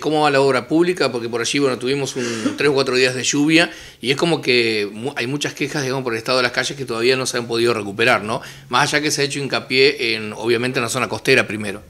¿Cómo va la obra pública? Porque por allí, bueno, tuvimos un, tres o cuatro días de lluvia y es como que hay muchas quejas, digamos, por el estado de las calles que todavía no se han podido recuperar, ¿no? Más allá que se ha hecho hincapié en, obviamente, en la zona costera primero.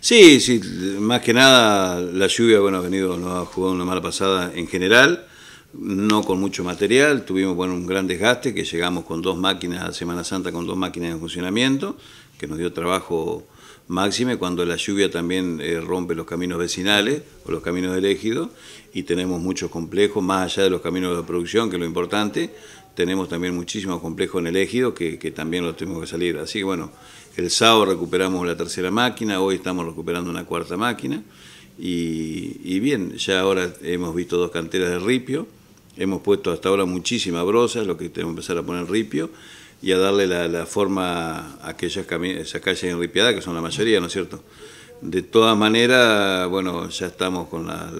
Sí, sí, más que nada la lluvia, bueno, ha venido, nos ha jugado una mala pasada en general, no con mucho material, tuvimos, bueno, un gran desgaste que llegamos con dos máquinas a Semana Santa, con dos máquinas en funcionamiento, que nos dio trabajo máximo, cuando la lluvia también eh, rompe los caminos vecinales o los caminos del ejido y tenemos muchos complejos, más allá de los caminos de producción, que es lo importante, tenemos también muchísimos complejos en el ejido que, también los tenemos que salir. Así que bueno, el sábado recuperamos la tercera máquina, hoy estamos recuperando una cuarta máquina y, y bien, ya ahora hemos visto dos canteras de ripio, hemos puesto hasta ahora muchísimas brosas, lo que tenemos que empezar a poner ripio y a darle la, forma a aquellas esas calles enripiadas, que son la mayoría, ¿no es cierto? De todas maneras, bueno, ya estamos con las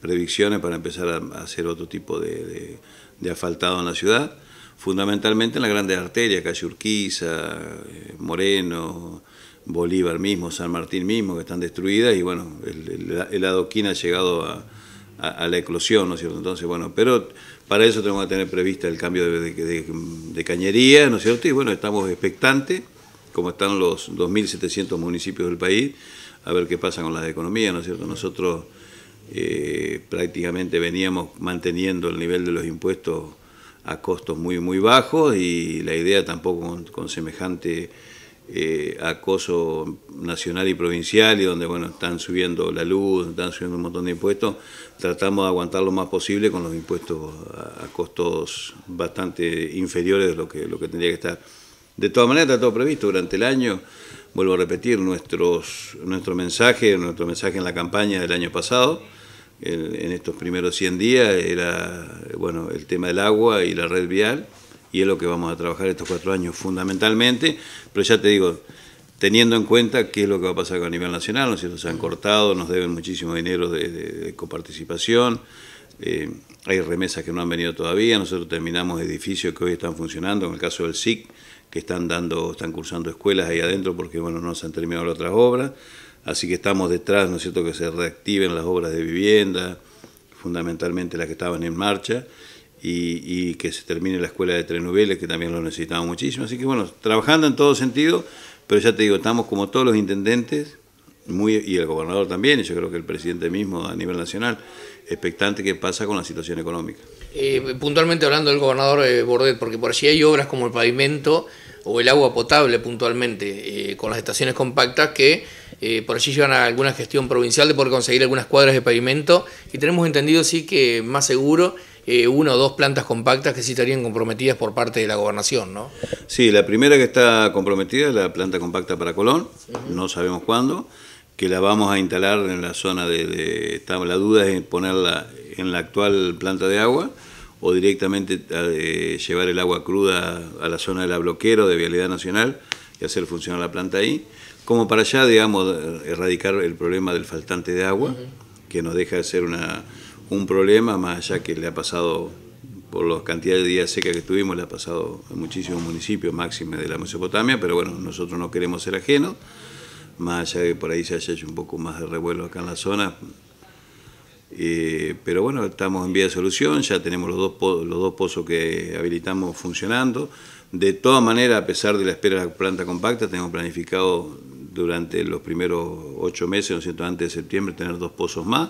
predicciones para empezar a, hacer otro tipo de, de, asfaltado en la ciudad fundamentalmente en las grandes arterias, calle Urquiza, eh, Moreno, Bolívar mismo, San Martín mismo, que están destruidas y bueno, el, el adoquín ha llegado a, a, la eclosión, ¿no es cierto? Entonces, bueno, pero para eso tenemos que tener prevista el cambio de, cañería, ¿no es cierto? Y bueno, estamos expectantes, como están los 2.700 municipios del país, a ver qué pasa con las economía, ¿no es cierto? Nosotros eh, prácticamente veníamos manteniendo el nivel de los impuestos a costos muy, muy bajos y la idea tampoco con semejante eh, acoso nacional y provincial y donde bueno están subiendo la luz, están subiendo un montón de impuestos, tratamos de aguantar lo más posible con los impuestos a, costos bastante inferiores de lo que, lo que tendría que estar. De todas maneras está todo previsto durante el año, vuelvo a repetir, nuestros, nuestro mensaje, nuestro mensaje en la campaña del año pasado, en, estos primeros 100 días, era bueno el tema del agua y la red vial y es lo que vamos a trabajar estos cuatro años fundamentalmente, pero ya te digo, teniendo en cuenta qué es lo que va a pasar a nivel nacional, ¿no es cierto? Se han cortado, nos deben muchísimo dinero de, coparticipación, eh, hay remesas que no han venido todavía, nosotros terminamos edificios que hoy están funcionando, en el caso del SIC, que están dando, están cursando escuelas ahí adentro porque bueno, no se han terminado las otras obras, así que estamos detrás, ¿no es cierto?, que se reactiven las obras de vivienda, fundamentalmente las que estaban en marcha y, que se termine la escuela de Trenubeles... que también lo necesitamos muchísimo. Así que bueno, trabajando en todo sentido, pero ya te digo, estamos como todos los intendentes, muy, y el gobernador también, y yo creo que el presidente mismo a nivel nacional, expectante qué pasa con la situación económica. Eh, puntualmente hablando del gobernador eh, Bordet, porque por allí hay obras como el pavimento o el agua potable puntualmente eh, con las estaciones compactas que por allí llevan a alguna gestión provincial de poder conseguir algunas cuadras de pavimento y tenemos entendido sí que más seguro eh, una o dos plantas compactas que sí estarían comprometidas por parte de la gobernación, ¿no? Sí, la primera que está comprometida es la planta compacta para Colón, no sabemos cuándo, que la vamos a instalar en la zona de, la duda es ponerla en la actual planta de agua o directamente eh, llevar el agua cruda a la zona de la bloquero de Vialidad Nacional y hacer funcionar la planta ahí, como para allá, digamos, erradicar el problema del faltante de agua, que nos deja de ser una un problema, más allá que le ha pasado, por los cantidades de días secas que tuvimos, le ha pasado a muchísimos municipios, máxime de la Mesopotamia, pero bueno, nosotros no queremos ser ajenos, más allá que por ahí se haya hecho un poco más de revuelo acá en la zona. Eh, pero bueno, estamos en vía de solución, ya tenemos los dos, los dos pozos que habilitamos funcionando. De todas maneras, a pesar de la espera de la planta compacta, tenemos planificado durante los primeros ocho meses, no antes de septiembre, tener dos pozos más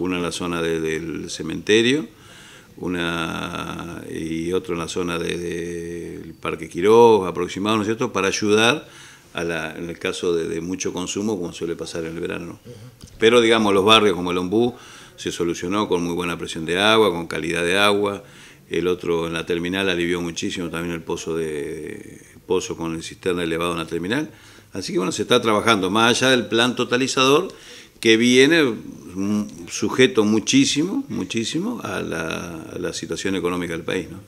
una en la zona del cementerio una y otro en la zona del Parque Quiroz, aproximado, ¿no es cierto?, para ayudar en el caso de, mucho consumo, como suele pasar en el verano. Pero, digamos, los barrios como el Ombú se solucionó con muy buena presión de agua, con calidad de agua. El otro en la terminal alivió muchísimo también el pozo, de, pozo con el cisterna elevado en la terminal. Así que, bueno, se está trabajando más allá del plan totalizador que viene mm, sujeto muchísimo, muchísimo a la, a la situación económica del país. ¿no?